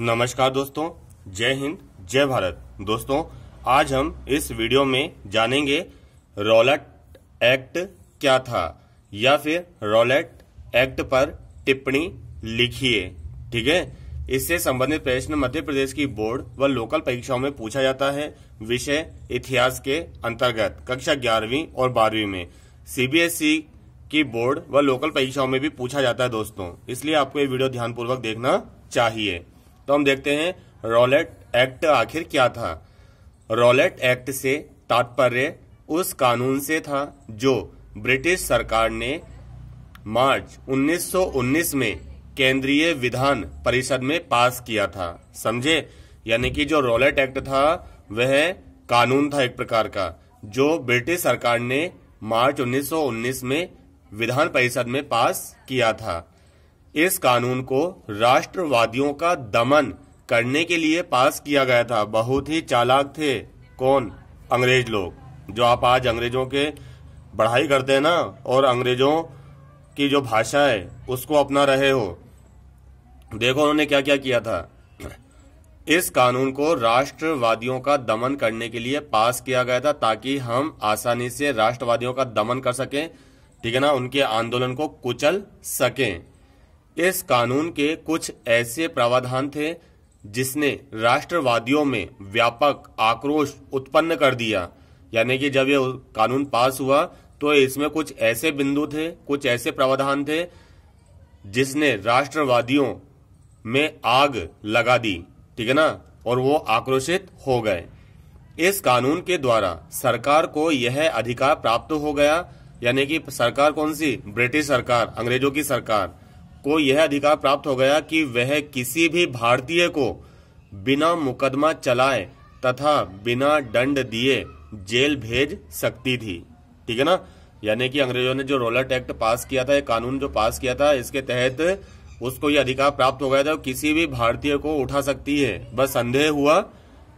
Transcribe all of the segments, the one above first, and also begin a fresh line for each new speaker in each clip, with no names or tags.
नमस्कार दोस्तों जय हिंद जय भारत दोस्तों आज हम इस वीडियो में जानेंगे रोलेट एक्ट क्या था या फिर रोलेट एक्ट पर टिप्पणी लिखिए ठीक है इससे संबंधित प्रश्न मध्य प्रदेश की बोर्ड व लोकल परीक्षाओं में पूछा जाता है विषय इतिहास के अंतर्गत कक्षा ग्यारहवीं और बारहवीं में सीबीएसई e की बोर्ड व लोकल परीक्षाओं में भी पूछा जाता है दोस्तों इसलिए आपको ये वीडियो ध्यानपूर्वक देखना चाहिए तो हम देखते हैं रॉलेट एक्ट आखिर क्या था रॉलेट एक्ट से तात्पर्य उस कानून से था जो ब्रिटिश सरकार ने मार्च 1919 में केंद्रीय विधान परिषद में पास किया था समझे यानी कि जो रॉलेट एक्ट था वह कानून था एक प्रकार का जो ब्रिटिश सरकार ने मार्च 1919 में विधान परिषद में पास किया था इस कानून को राष्ट्रवादियों का दमन करने के लिए पास किया गया था बहुत ही चालाक थे कौन अंग्रेज लोग जो आप आज अंग्रेजों के बढ़ाई करते हैं ना और अंग्रेजों की जो भाषा है उसको अपना रहे हो देखो उन्होंने क्या क्या किया था इस कानून को राष्ट्रवादियों का दमन करने के लिए पास किया गया था ताकि हम आसानी से राष्ट्रवादियों का दमन कर सकें ठीक है ना उनके आंदोलन को कुचल सकें इस कानून के कुछ ऐसे प्रावधान थे जिसने राष्ट्रवादियों में व्यापक आक्रोश उत्पन्न कर दिया यानी कि जब ये कानून पास हुआ तो इसमें कुछ ऐसे बिंदु थे कुछ ऐसे प्रावधान थे जिसने राष्ट्रवादियों में आग लगा दी ठीक है ना और वो आक्रोशित हो गए इस कानून के द्वारा सरकार को यह अधिकार प्राप्त हो गया यानी कि सरकार कौन सी ब्रिटिश सरकार अंग्रेजों की सरकार को यह अधिकार प्राप्त हो गया कि वह किसी भी भारतीय को बिना मुकदमा चलाए तथा बिना दंड दिए जेल भेज सकती थी ठीक है ना यानी कि अंग्रेजों ने जो रोलर एक्ट पास किया था कानून जो पास किया था इसके तहत उसको यह अधिकार प्राप्त हो गया था किसी भी भारतीय को उठा सकती है बस संदेह हुआ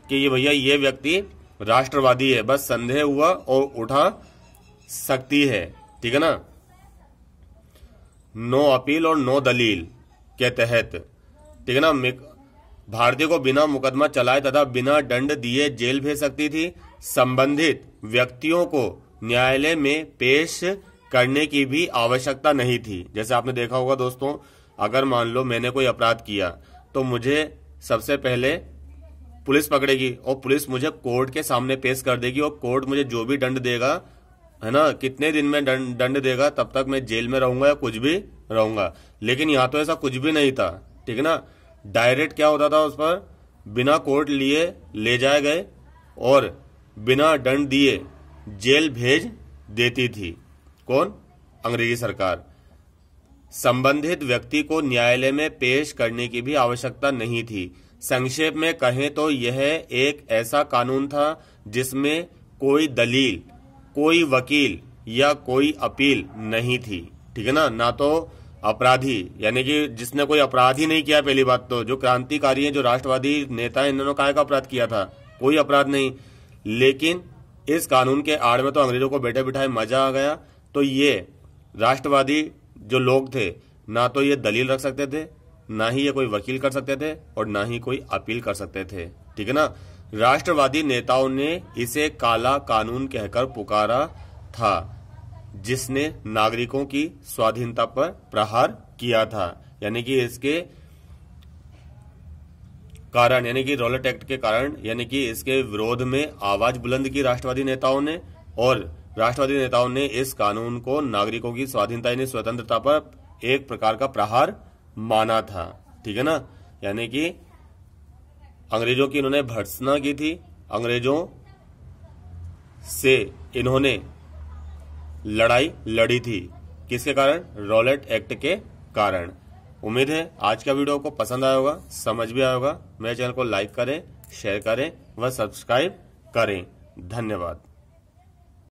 कि ये भैया ये व्यक्ति राष्ट्रवादी है बस संदेह हुआ और उठा सकती है ठीक है ना नो अपील और नो दलील के तहत ठीक है ना भारतीय को बिना मुकदमा चलाए तथा बिना दंड दिए जेल भेज सकती थी संबंधित व्यक्तियों को न्यायालय में पेश करने की भी आवश्यकता नहीं थी जैसे आपने देखा होगा दोस्तों अगर मान लो मैंने कोई अपराध किया तो मुझे सबसे पहले पुलिस पकड़ेगी और पुलिस मुझे कोर्ट के सामने पेश कर देगी और कोर्ट मुझे जो भी दंड देगा है ना कितने दिन में दंड दंड देगा तब तक मैं जेल में रहूंगा या कुछ भी रहूंगा लेकिन यहाँ तो ऐसा कुछ भी नहीं था ठीक है ना डायरेक्ट क्या होता था उस पर बिना कोर्ट लिए ले जाए गए और बिना दंड दिए जेल भेज देती थी कौन अंग्रेजी सरकार संबंधित व्यक्ति को न्यायालय में पेश करने की भी आवश्यकता नहीं थी संक्षेप में कहें तो यह एक ऐसा कानून था जिसमें कोई दलील कोई वकील या कोई अपील नहीं थी ठीक है ना ना तो अपराधी यानी कि जिसने कोई अपराध ही नहीं किया पहली बात तो जो क्रांतिकारी है जो राष्ट्रवादी नेता है इन्होंने काय का अपराध किया था कोई अपराध नहीं लेकिन इस कानून के आड़ में तो अंग्रेजों को बैठे बिठाए मजा आ गया तो ये राष्ट्रवादी जो लोग थे ना तो ये दलील रख सकते थे ना ही ये कोई वकील कर सकते थे और ना ही कोई अपील कर सकते थे ठीक है ना राष्ट्रवादी नेताओं ने इसे काला कानून कहकर पुकारा था जिसने नागरिकों की स्वाधीनता पर प्रहार किया था यानी कि इसके कारण यानी कि रोलट एक्ट के कारण यानी कि इसके विरोध में आवाज बुलंद की राष्ट्रवादी नेताओं ने और राष्ट्रवादी नेताओं ने इस कानून को नागरिकों की स्वाधीनता यानी स्वतंत्रता पर एक प्रकार का प्रहार माना था ठीक है ना यानी कि अंग्रेजों की इन्होंने भर्सना की थी अंग्रेजों से इन्होंने लड़ाई लड़ी थी किसके कारण रॉलेट एक्ट के कारण उम्मीद है आज का वीडियो को पसंद आया होगा समझ भी आया होगा मेरे चैनल को लाइक करें शेयर करें व सब्सक्राइब करें धन्यवाद